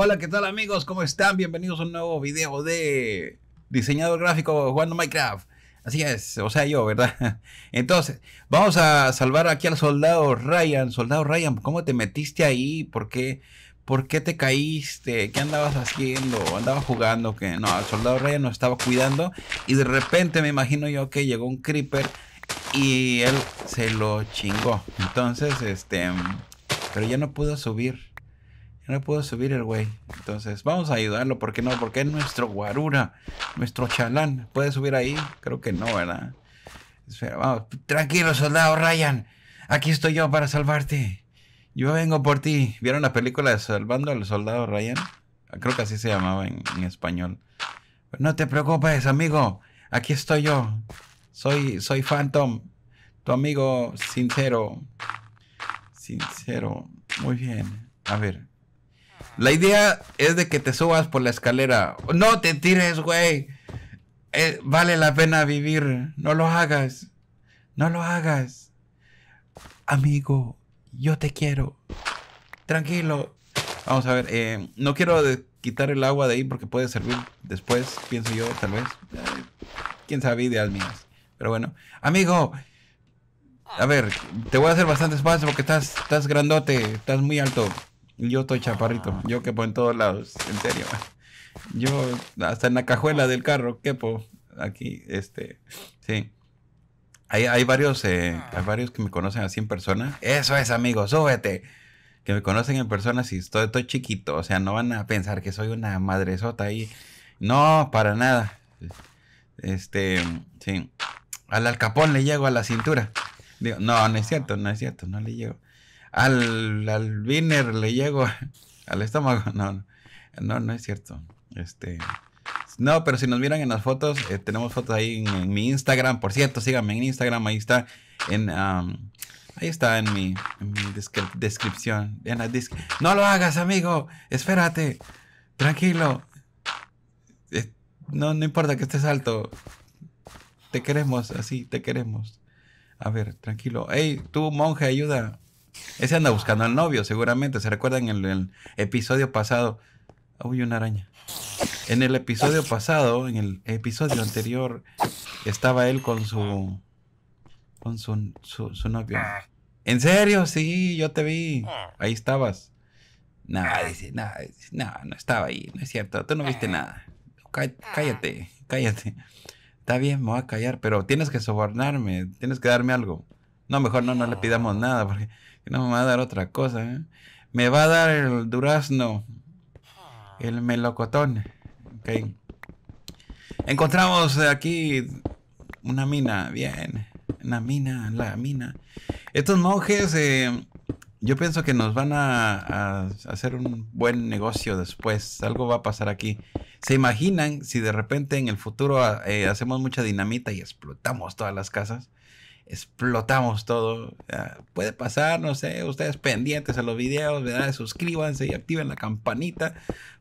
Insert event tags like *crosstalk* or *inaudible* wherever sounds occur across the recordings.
Hola, ¿qué tal amigos? ¿Cómo están? Bienvenidos a un nuevo video de diseñador gráfico jugando Minecraft. Así es, o sea yo, ¿verdad? *laughs* Entonces, vamos a salvar aquí al soldado Ryan. Soldado Ryan, ¿cómo te metiste ahí? ¿Por qué, por qué te caíste? ¿Qué andabas haciendo? ¿Andabas jugando? que No, el soldado Ryan nos estaba cuidando. Y de repente me imagino yo que llegó un creeper y él se lo chingó. Entonces, este... Pero ya no pudo subir no puedo subir el güey. Entonces, vamos a ayudarlo. ¿Por qué no? Porque es nuestro guarura, nuestro chalán. ¿Puede subir ahí? Creo que no, ¿verdad? Espera, vamos. Tranquilo, soldado Ryan. Aquí estoy yo para salvarte. Yo vengo por ti. ¿Vieron la película de Salvando al Soldado Ryan? Creo que así se llamaba en, español. no te preocupes, amigo. Aquí estoy yo. Soy, soy Phantom. Tu amigo sincero. Sincero. Muy bien. A ver, la idea es de que te subas por la escalera. No te tires, güey. Eh, vale la pena vivir. No lo hagas. No lo hagas. Amigo, yo te quiero. Tranquilo. Vamos a ver. Eh, no quiero quitar el agua de ahí porque puede servir después, pienso yo, tal vez. Eh, quién sabe, ideas mías. Pero bueno. Amigo, a ver, te voy a hacer bastante espacio porque estás, estás grandote, estás muy alto. Yo estoy chaparrito, yo quepo en todos lados, en serio. *laughs* Yo hasta en la cajuela del carro quepo aquí, este, sí. Hay, hay varios, eh, hay varios que me conocen así en persona. Eso es, amigo, súbete. Que me conocen en persona si estoy, estoy chiquito. O sea, no van a pensar que soy una madresota ahí. No, para nada. Este, sí. Al alcapón le llego a la cintura. Digo, no, no es cierto, no es cierto, no le llego al, al le llego *laughs* al estómago. No, no, no es cierto. Este. No, pero si nos miran en las fotos, eh, tenemos fotos ahí en, mi Instagram. Por cierto, síganme en Instagram, ahí está. En, ahí está en mi, descripción. no lo hagas, amigo. Espérate. Tranquilo. Eh, no, no importa que estés alto. Te queremos, así, te queremos. A ver, tranquilo. Hey, tú, monje, ayuda. Ese anda buscando al novio, seguramente. ¿Se recuerdan en el episodio pasado? Uy, una araña. En el episodio pasado, en el episodio anterior, estaba él con su. con su, novio. ¿En serio? Sí, yo te vi. Ahí estabas. Nada, dice, nada, no, no estaba ahí, no es cierto, tú no viste nada. Cállate, cállate. Está bien, me voy a callar, pero tienes que sobornarme, tienes que darme algo. No, mejor no, no le pidamos nada porque no me va a dar otra cosa. ¿eh? Me va a dar el durazno, el melocotón. Encontramos aquí una mina, bien. Una mina, la mina. Estos monjes, eh, yo pienso que nos van a, hacer un buen negocio después. Algo va a pasar aquí. ¿Se imaginan si de repente en el futuro eh, hacemos mucha dinamita y explotamos todas las casas? explotamos todo. puede pasar, no sé, ustedes pendientes a los videos, ¿verdad? Suscríbanse y activen la campanita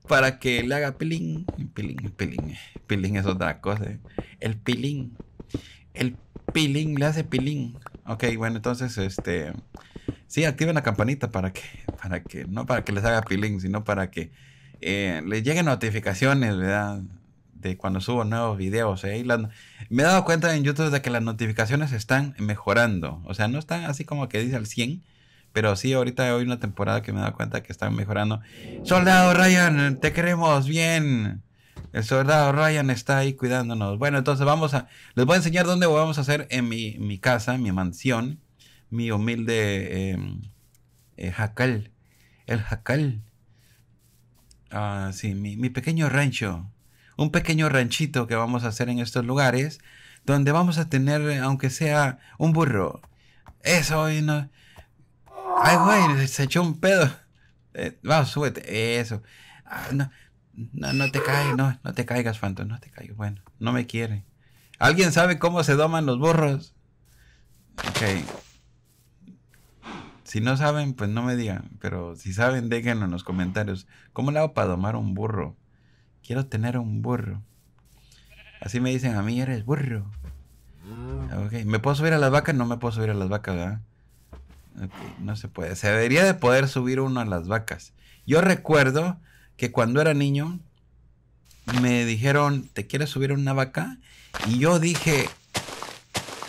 para que le haga pilín, pilín, pilín. Pilín es otra cosa. ¿eh? El pilín. El pilín le hace pilín. Ok, bueno, entonces este sí, activen la campanita para que para que no para que les haga pilín, sino para que eh, les lleguen notificaciones, ¿verdad? de cuando subo nuevos videos. ¿eh? me he dado cuenta en YouTube de que las notificaciones están mejorando. O sea, no están así como que dice al 100, pero sí, ahorita hoy una temporada que me he dado cuenta que están mejorando. Soldado Ryan, te queremos bien. El soldado Ryan está ahí cuidándonos. Bueno, entonces vamos a... Les voy a enseñar dónde vamos a hacer en mi, casa, mi mansión, mi humilde em, eh, jacal. El jacal. Ah, sí, mi, mi pequeño rancho un pequeño ranchito que vamos a hacer en estos lugares, donde vamos a tener, aunque sea un burro. Eso, no... Ay, güey, se echó un pedo. Eh, vamos, súbete. Eso. Ah, no, no, te caigas, no, no te caigas, fanto no te caigas. Bueno, no me quiere. ¿Alguien sabe cómo se doman los burros? Ok. Si no saben, pues no me digan. Pero si saben, déjenlo en los comentarios. ¿Cómo le hago para domar un burro? Quiero tener un burro. Así me dicen a mí, eres burro. Ah. ¿Me puedo subir a las vacas? No me puedo subir a las vacas, ¿verdad? no se puede. Se debería de poder subir uno a las vacas. Yo recuerdo que cuando era niño me dijeron, ¿te quieres subir a una vaca? Y yo dije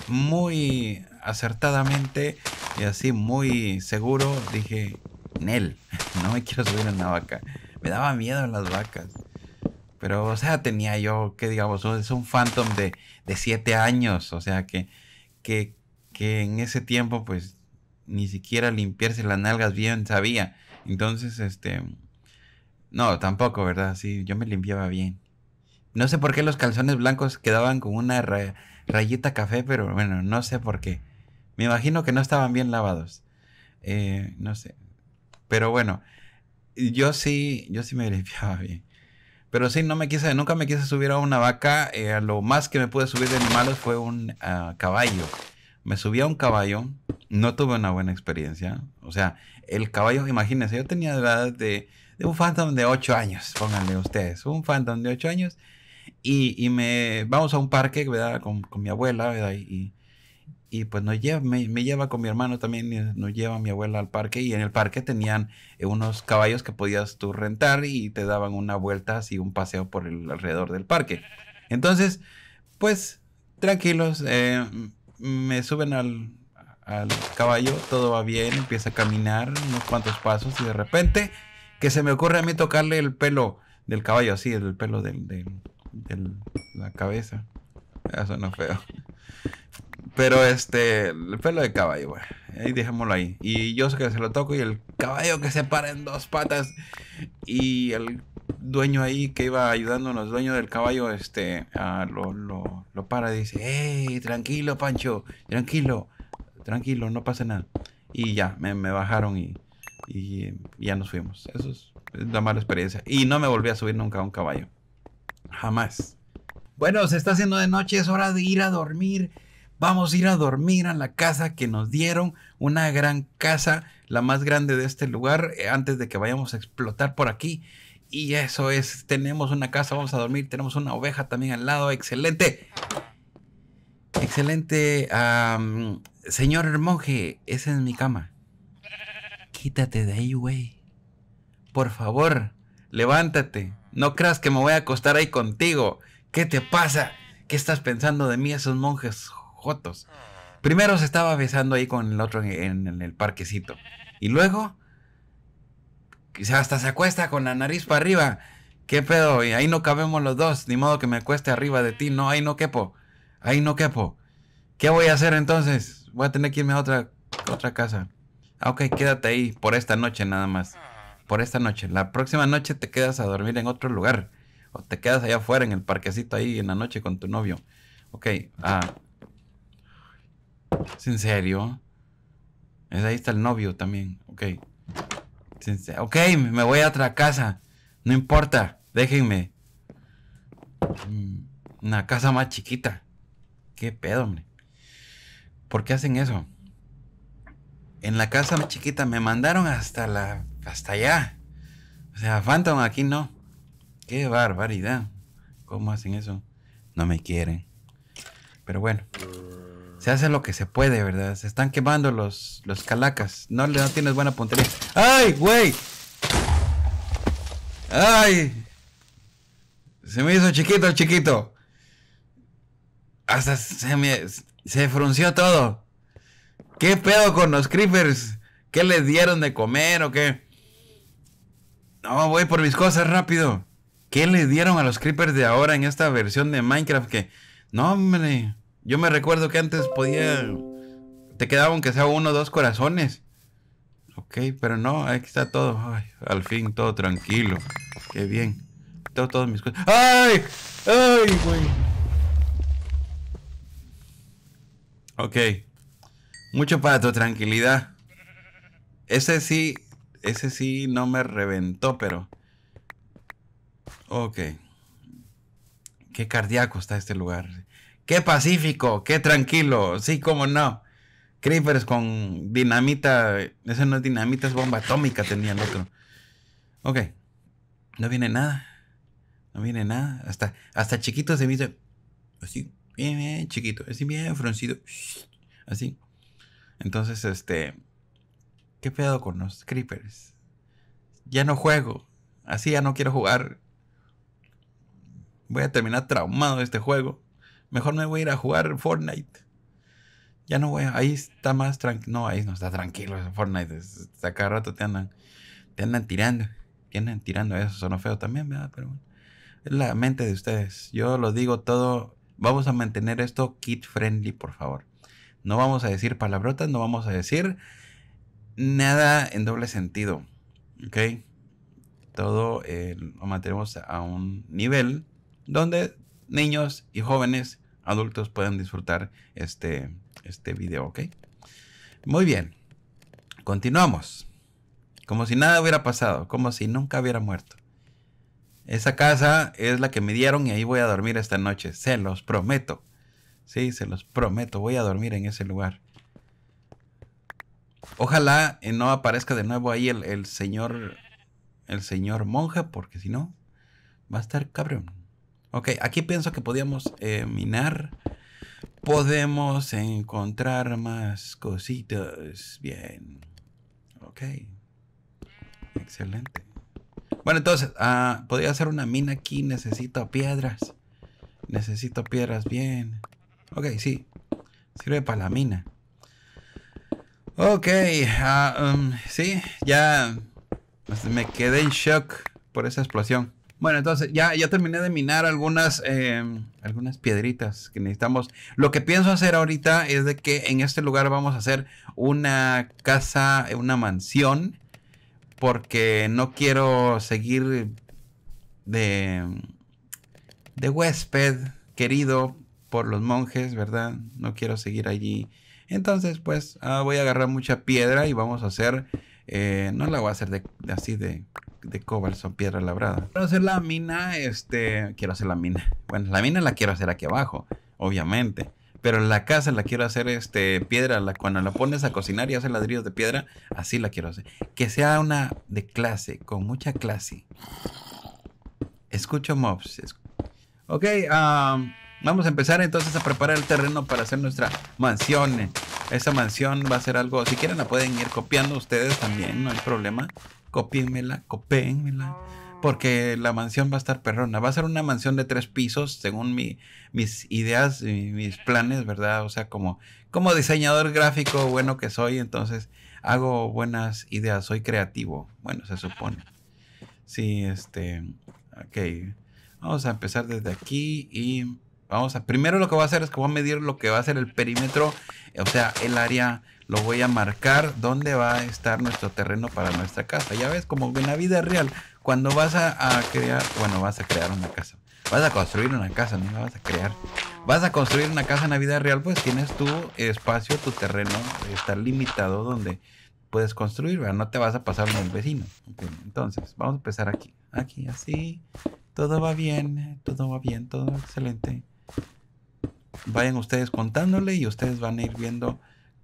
muy acertadamente y así muy seguro, dije, Nel, *laughs* no me quiero subir a una vaca. Me daba miedo las vacas. Pero, o sea, tenía yo, que digamos, es un Phantom de, de siete años. O sea, que, que, en ese tiempo, pues, ni siquiera limpiarse las nalgas bien sabía. Entonces, este... No, tampoco, ¿verdad? Sí, yo me limpiaba bien. No sé por qué los calzones blancos quedaban con una rayeta rayita café, pero bueno, no sé por qué. Me imagino que no estaban bien lavados. Eh, no sé. Pero bueno, yo sí, yo sí me *laughs* limpiaba bien. Pero sí, no me quise, nunca me quise subir a una vaca. Eh, lo más que me pude subir de animales fue un ah, caballo. Me subí a un caballo, no tuve una buena experiencia. O sea, el caballo, imagínense, yo tenía la edad de, un Phantom de 8 años, pónganle ustedes, un Phantom de 8 años. Y, me vamos a un parque ¿verdad? Con, con mi abuela ¿verdad? Y, y pues lleva, me, lleva con mi hermano también, nos lleva mi abuela al parque y en el parque tenían eh, unos caballos que podías tú rentar y te daban una vuelta así, un paseo por el alrededor del parque. Entonces, pues tranquilos, eh, me suben al, caballo, todo va bien, empieza a caminar unos cuantos pasos y de repente que se me ocurre a mí tocarle el pelo del caballo, así, el pelo de del, la cabeza. Eso no feo. Pero este, el pelo de caballo, güey. Ahí dejémoslo ahí. Y yo sé que se lo toco y el caballo que se para en dos patas. Y el dueño ahí que iba ayudándonos, dueño del caballo, este, ah, lo, para y dice, ¡Ey! tranquilo, Pancho, tranquilo, tranquilo, no pasa nada. Y ya, me, bajaron y, y, ya nos fuimos. Eso es, la mala experiencia. Y no me volví a subir nunca a un caballo. Jamás. Bueno, se está haciendo de noche, es hora de ir a dormir vamos a ir a dormir a la casa que nos dieron, una gran casa, la más grande de este lugar, eh, antes de que vayamos a explotar por aquí. Y eso es, tenemos una casa, vamos a dormir, tenemos una oveja también al lado, excelente. Excelente. señor monje, esa es mi cama. Quítate de ahí, güey. Por favor, levántate. No creas que me voy a acostar ahí contigo. ¿Qué te pasa? ¿Qué estás pensando de mí? Esos monjes jotos. Primero se estaba besando ahí con el otro en, el parquecito. Y luego, hasta se acuesta con la nariz para arriba. ¿Qué pedo? Y ahí no cabemos los dos. Ni modo que me acueste arriba de ti. No, ahí no quepo. Ahí no quepo. ¿Qué voy a hacer entonces? Voy a tener que irme a otra, otra casa. Ah, ok, quédate ahí por esta noche nada más. Por esta noche. La próxima noche te quedas a dormir en otro lugar. O te quedas allá afuera en el parquecito ahí en la noche con tu novio. Ok, ah, en serio? Es ahí está el novio también. Ok. Ok, me voy a otra casa. No importa. Déjenme. Mm, una casa más chiquita. ¿Qué pedo, hombre? ¿Por qué hacen eso? En la casa más chiquita me mandaron hasta la. hasta allá. O sea, Phantom aquí no. Qué barbaridad. ¿Cómo hacen eso? No me quieren. Pero bueno se hace lo que se puede, ¿verdad? Se están quemando los, los calacas. No, no tienes buena puntería. ¡Ay, güey! ¡Ay! Se me hizo chiquito chiquito. Hasta se me... Se frunció todo. ¿Qué pedo con los creepers? ¿Qué les dieron de comer o qué? No, voy por mis cosas rápido. ¿Qué le dieron a los creepers de ahora en esta versión de Minecraft que... No, hombre. Yo me recuerdo que antes podía. Te quedaba aunque sea uno o dos corazones. Ok, pero no, aquí está todo. Ay, al fin, todo tranquilo. Qué bien. Tengo todas mis cosas. ¡Ay! ¡Ay, güey! Ok. Mucho para tu tranquilidad. Ese sí. Ese sí no me reventó, pero. Ok. Qué cardíaco está este lugar. Qué pacífico, qué tranquilo, sí, cómo no. Creepers con dinamita, Eso no es dinamita, es bomba atómica tenía el otro. Ok, no viene nada, no viene nada, hasta, hasta chiquito se hizo así, bien, bien chiquito, así bien fruncido, así. Entonces, este, ¿qué pedo con los creepers? Ya no juego, así ya no quiero jugar. Voy a terminar traumado este juego. Mejor me voy a ir a jugar Fortnite. Ya no voy ahí está más tranquilo. No, ahí no está tranquilo Fortnite. está cada rato te andan, te andan tirando. Te andan tirando, eso son feo también, ¿verdad? Pero bueno, es la mente de ustedes. Yo lo digo todo. Vamos a mantener esto kid friendly, por favor. No vamos a decir palabrotas, no vamos a decir nada en doble sentido. ¿Ok? Todo eh, lo mantenemos a un nivel donde niños y jóvenes, adultos puedan disfrutar este, este video, ¿ok? Muy bien, continuamos. Como si nada hubiera pasado, como si nunca hubiera muerto. Esa casa es la que me dieron y ahí voy a dormir esta noche, se los prometo. Sí, se los prometo, voy a dormir en ese lugar. Ojalá eh, no aparezca de nuevo ahí el, el señor el señor monja, porque si no, va a estar cabrón. Ok, aquí pienso que podíamos eh, minar. Podemos encontrar más cositas. Bien. Ok. Excelente. Bueno, entonces, ah, podría hacer una mina aquí. Necesito piedras. Necesito piedras. Bien. Ok, sí. Sirve para la mina. Ok. Ah, um, sí, ya me quedé en shock por esa explosión. Bueno, entonces ya, ya terminé de minar algunas, eh, algunas piedritas que necesitamos. Lo que pienso hacer ahorita es de que en este lugar vamos a hacer una casa, una mansión. Porque no quiero seguir de, de huésped querido por los monjes, ¿verdad? No quiero seguir allí. Entonces, pues, ah, voy a agarrar mucha piedra y vamos a hacer... Eh, no la voy a hacer de, así de de cobalt son piedra labrada. Quiero hacer la mina, este, quiero hacer la mina. Bueno, la mina la quiero hacer aquí abajo, obviamente. Pero la casa la quiero hacer este piedra, la, cuando la pones a cocinar y hace ladrillos de piedra, así la quiero hacer. Que sea una de clase, con mucha clase. Escucho mobs. ok, vamos a empezar entonces a preparar el terreno para hacer nuestra mansión. Esa mansión va a ser algo, si quieren la pueden ir copiando ustedes también, no hay problema. Copíenmela, copéenmela. Ah. Porque la mansión va a estar perrona. Va a ser una mansión de tres pisos, según mis ideas y mis planes, ¿verdad? O sea, como, como diseñador gráfico bueno que soy, entonces hago buenas ideas, soy creativo. Bueno, se supone. Sí, este. Ok. Vamos a empezar desde aquí y vamos a. Primero lo que voy a hacer es que voy a medir lo que va a ser el perímetro, o sea, el área lo voy a marcar dónde va a estar nuestro terreno para nuestra casa. Ya ves, como en la vida real, cuando vas a, crear, bueno, vas a crear una casa. Vas a construir una casa, no la vas a crear. Vas a construir una casa en la vida real, pues tienes tu espacio, tu terreno, está limitado donde puedes construir, No te vas a pasar con el vecino. entonces, vamos a empezar aquí. Aquí, así. Todo va bien, todo va bien, todo excelente. Vayan ustedes contándole y ustedes van a ir viendo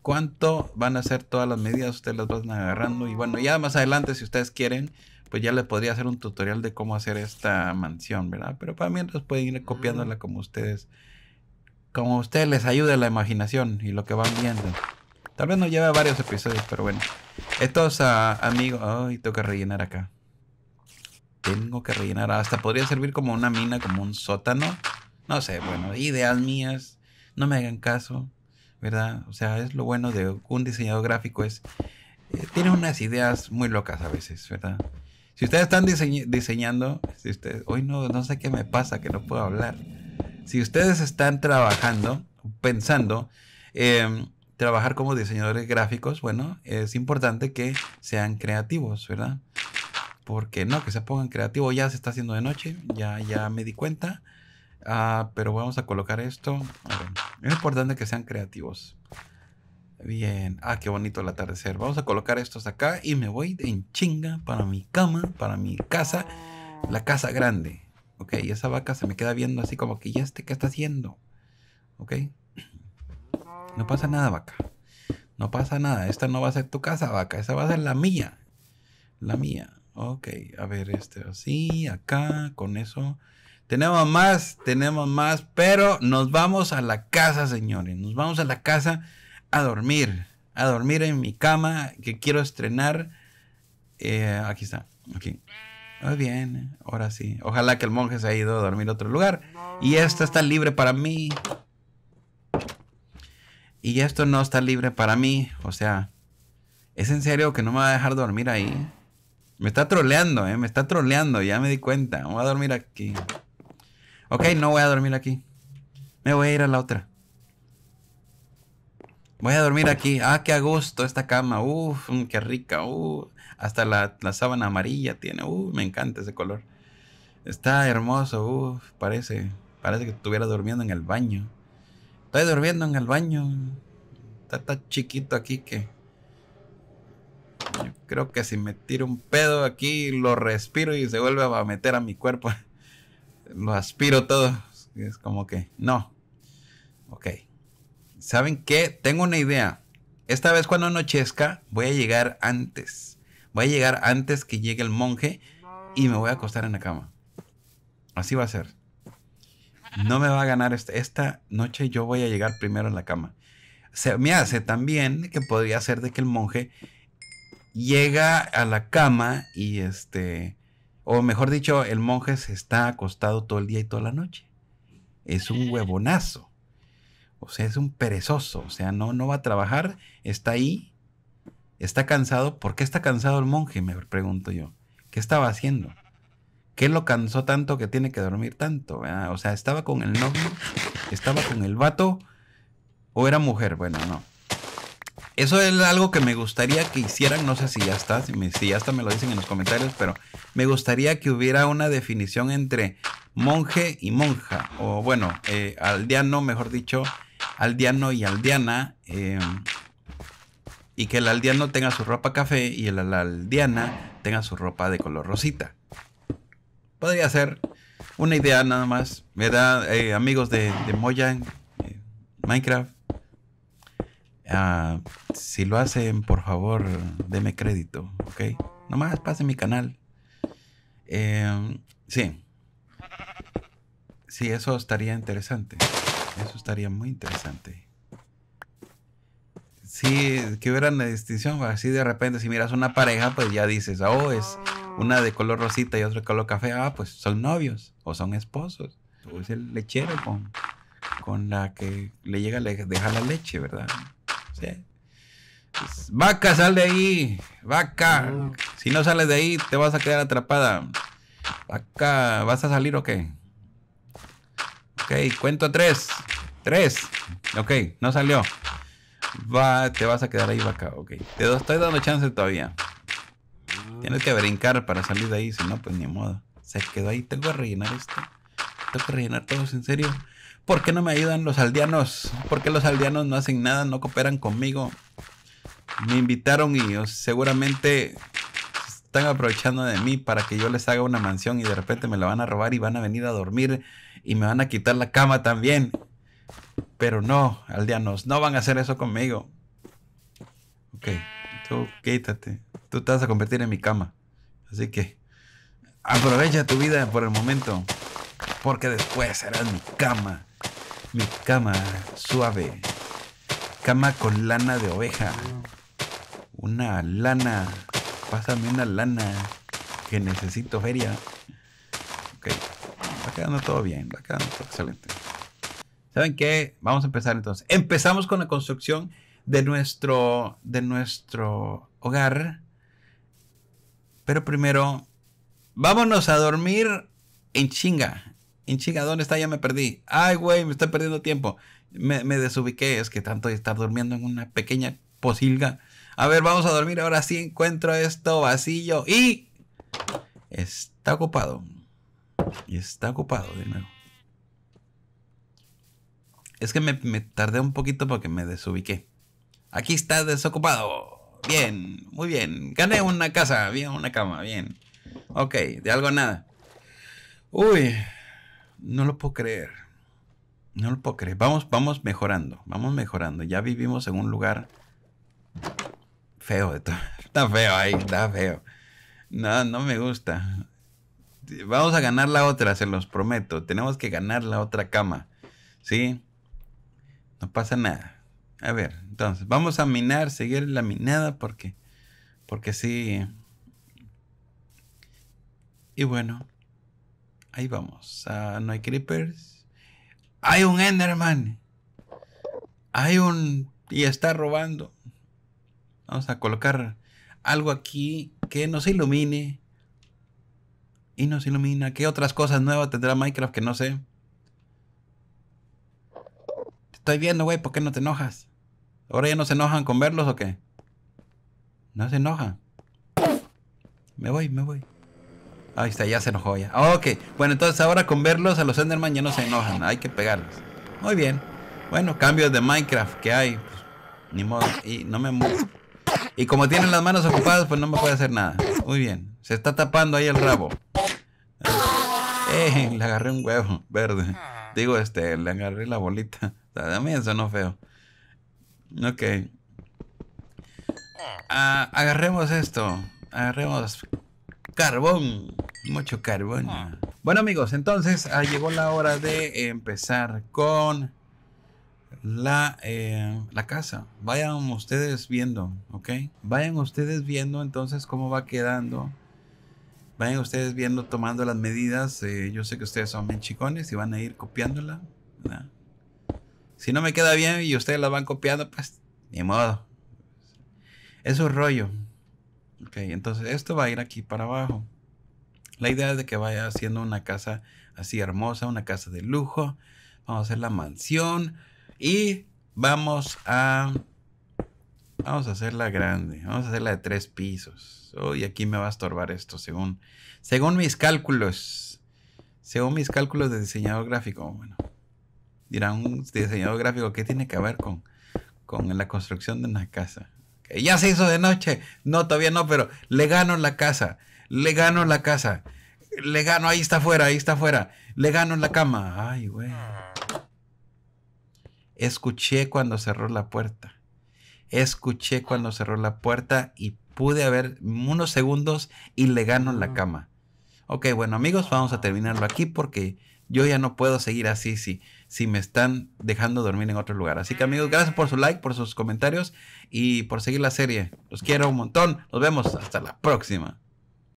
cuánto van a ser todas las medidas, ustedes las van agarrando. Y bueno, ya más adelante, si ustedes quieren, pues ya les podría hacer un tutorial de cómo hacer esta mansión, ¿verdad? Pero para mientras pueden ir copiándola mm. como ustedes, como ustedes les ayude la imaginación y lo que van viendo. Tal vez nos lleve varios episodios, pero bueno. Estos ah, amigos... Ay, tengo que rellenar acá. Tengo que rellenar. Hasta podría servir como una mina, como un sótano. No sé, bueno, ideas mías. No me hagan caso. ¿verdad? O sea, es lo bueno de un diseñador gráfico, es, eh, tiene unas ideas muy locas a veces, ¿verdad? Si ustedes están diseñando, si ustedes, hoy no, no sé qué me pasa, que no puedo hablar. Si ustedes están trabajando, pensando, trabajar como diseñadores gráficos, bueno, es importante que sean creativos, ¿verdad? Porque no, que se pongan creativos, ya se está haciendo de noche, ya, ya me di cuenta. Ah, pero vamos a colocar esto. Es importante que sean creativos. Bien. Ah, qué bonito el atardecer. Vamos a colocar estos acá y me voy en chinga para mi cama, para mi casa, la casa grande. Ok, y esa vaca se me queda viendo así como que, ya este qué está haciendo? Ok. No pasa nada, vaca. No pasa nada. Esta no va a ser tu casa, vaca. Esa va a ser la mía. La mía. Ok, a ver, este así, acá, con eso. Tenemos más, tenemos más, pero nos vamos a la casa, señores. Nos vamos a la casa a dormir. A dormir en mi cama que quiero estrenar. Eh, aquí está. Aquí. Muy bien, ahora sí. Ojalá que el monje se haya ido a dormir a otro lugar. Y esto está libre para mí. Y esto no está libre para mí. O sea, ¿es en serio que no me va a dejar dormir ahí? Me está troleando, ¿eh? Me está troleando, ya me di cuenta. Voy a dormir aquí. Ok, no voy a dormir aquí. Me voy a ir a la otra. Voy a dormir aquí. Ah, qué a gusto esta cama. Uf, mm, qué rica. Uf, uh, hasta la, sábana amarilla tiene. Uh, me encanta ese color. Está hermoso. Uf, parece, parece que estuviera durmiendo en el baño. Estoy durmiendo en el baño. Está tan chiquito aquí que... creo que si me tiro un pedo aquí, lo respiro y se vuelve a meter a mi cuerpo lo aspiro todo. Es como que, no. Ok. ¿Saben qué? Tengo una idea. Esta vez cuando anochezca voy a llegar antes. Voy a llegar antes que llegue el monje y me voy a acostar en la cama. Así va a ser. No me va a ganar este, esta, noche. Yo voy a llegar primero en la cama. Se me hace también que podría ser de que el monje llega a la cama y este o mejor dicho, el monje se está acostado todo el día y toda la noche. Es un ah. huevonazo. O sea, es un perezoso. O sea, no, no va a trabajar, está ahí, está cansado. ¿Por qué está cansado el monje? Me pregunto yo. ¿Qué estaba haciendo? ¿Qué lo cansó tanto que tiene que dormir tanto? Ah, o sea, estaba con el novio, estaba con el vato o era mujer. Bueno, no. Eso es algo que me gustaría que hicieran, no sé si ya está, si, ya está me lo dicen en los comentarios, pero me gustaría que hubiera una definición entre monje y monja, o bueno, eh, aldeano, mejor dicho, aldeano y aldeana, eh, y que el aldeano tenga su ropa café y el, aldeana tenga su ropa de color rosita. Podría ser una idea nada más, ¿verdad? da eh, amigos de, de Moyan, Minecraft, Ah, si lo hacen, por favor, deme crédito, ¿ok? Nomás pasen mi canal. Em, sí. Sí, eso estaría interesante. Eso estaría muy interesante. Sí, que hubiera una distinción. Así de repente, si miras una pareja, pues ya dices, oh, es una de color rosita y otra de color café. Ah, pues son novios o son esposos. O es el lechero con, con la que le llega le deja la leche, ¿verdad? Vaca, sal de ahí. Vaca. Ah. Si no sales de ahí, te vas a quedar atrapada. Vaca, ¿vas a salir o qué? Ok, cuento tres. Tres. Ok, no salió. Va, te vas a quedar ahí, vaca. Ok, te estoy dando chance todavía. Tienes que brincar para salir de ahí, si no, pues ni modo. Se quedó ahí. Tengo que rellenar esto. Tengo que rellenar todos, en serio. ¿Por qué no me ayudan los aldeanos? ¿Por qué los aldeanos no hacen nada, no cooperan conmigo? Me invitaron y seguramente están aprovechando de mí para que yo les haga una mansión y de repente me la van a robar y van a venir a dormir y me van a quitar la cama también. Pero no, aldeanos, no van a hacer eso conmigo. Ok, tú quítate. Tú te vas a convertir en mi cama. Así que aprovecha tu vida por el momento, porque después serás mi cama. Mi cama suave. Cama con lana de oveja. Una lana. Pásame una lana. Que necesito feria. Ok. Va quedando todo bien. Va quedando todo excelente. ¿Saben qué? Vamos a empezar entonces. Empezamos con la construcción de nuestro, de nuestro hogar. Pero primero, vámonos a dormir en chinga. En ¿dónde está? Ya me perdí. Ay, güey, me estoy perdiendo tiempo. Me, desubiqué, es que tanto de estar durmiendo en una pequeña posilga. A ver, vamos a dormir. Ahora sí encuentro esto vacío y. Está ocupado. Y está ocupado de nuevo. Es que me, me tardé un poquito porque me desubiqué. Aquí está desocupado. Bien, muy bien. Gané una casa, bien, una cama, bien. Ok, de algo nada. Uy, no lo puedo creer. No lo puedo creer. Vamos, vamos mejorando, vamos mejorando. Ya vivimos en un lugar feo. De *laughs* está feo ahí, está feo. No, no me gusta. Vamos a ganar la otra, se los prometo. Tenemos que ganar la otra cama. ¿Sí? No pasa nada. A ver, entonces, vamos a minar, seguir la minada porque, porque sí. Y bueno, Ahí vamos. no hay creepers. Hay un Enderman. Hay un... Y está robando. Vamos a colocar algo aquí que nos ilumine. Y nos ilumina. ¿Qué otras cosas nuevas tendrá Minecraft que no sé? Te estoy viendo, güey. ¿Por qué no te enojas? ¿Ahora ya no se enojan con verlos o qué? No se enoja? Me voy, me voy. Ahí está, ya se enojó ya. Ok, bueno, entonces ahora con verlos a los Enderman ya no se enojan, hay que pegarlos. Muy bien. Bueno, cambios de Minecraft que hay. Pues, ni modo. Y no me muevo. Y como tienen las manos ocupadas, pues no me puede hacer nada. Muy bien. Se está tapando ahí el rabo. Eh, le agarré un huevo verde. Digo, este, le agarré la bolita. también sonó feo. Ok. Ah, agarremos esto. Agarremos Carbón, mucho carbón. Ah. Bueno amigos, entonces llegó la hora de empezar con la, eh, la casa. Vayan ustedes viendo, ¿ok? Vayan ustedes viendo entonces cómo va quedando. Vayan ustedes viendo, tomando las medidas. Eh, yo sé que ustedes son bien chicones y van a ir copiándola. Si no me queda bien y ustedes la van copiando, pues ni modo. Es rollo. Ok, entonces esto va a ir aquí para abajo. La idea es de que vaya haciendo una casa así hermosa, una casa de lujo. Vamos a hacer la mansión y vamos a... Vamos a hacerla grande, vamos a hacerla de tres pisos. Uy, aquí me va a estorbar esto según, según mis cálculos. Según mis cálculos de diseñador gráfico, bueno, dirá un mm, diseñador gráfico, ¿qué tiene que ver con, con la construcción de una casa? Ya se hizo de noche. No, todavía no, pero le gano la casa. Le gano la casa. Le gano, ahí está afuera, ahí está afuera. Le gano la cama. Ay, güey. Escuché cuando cerró la puerta. Escuché cuando cerró la puerta y pude haber unos segundos y le gano la cama. Ok, bueno amigos, vamos a terminarlo aquí porque yo ya no puedo seguir así si, si me están dejando dormir en otro lugar. Así que amigos, gracias por su like, por sus comentarios y por seguir la serie. Los quiero un montón. Nos vemos hasta la próxima.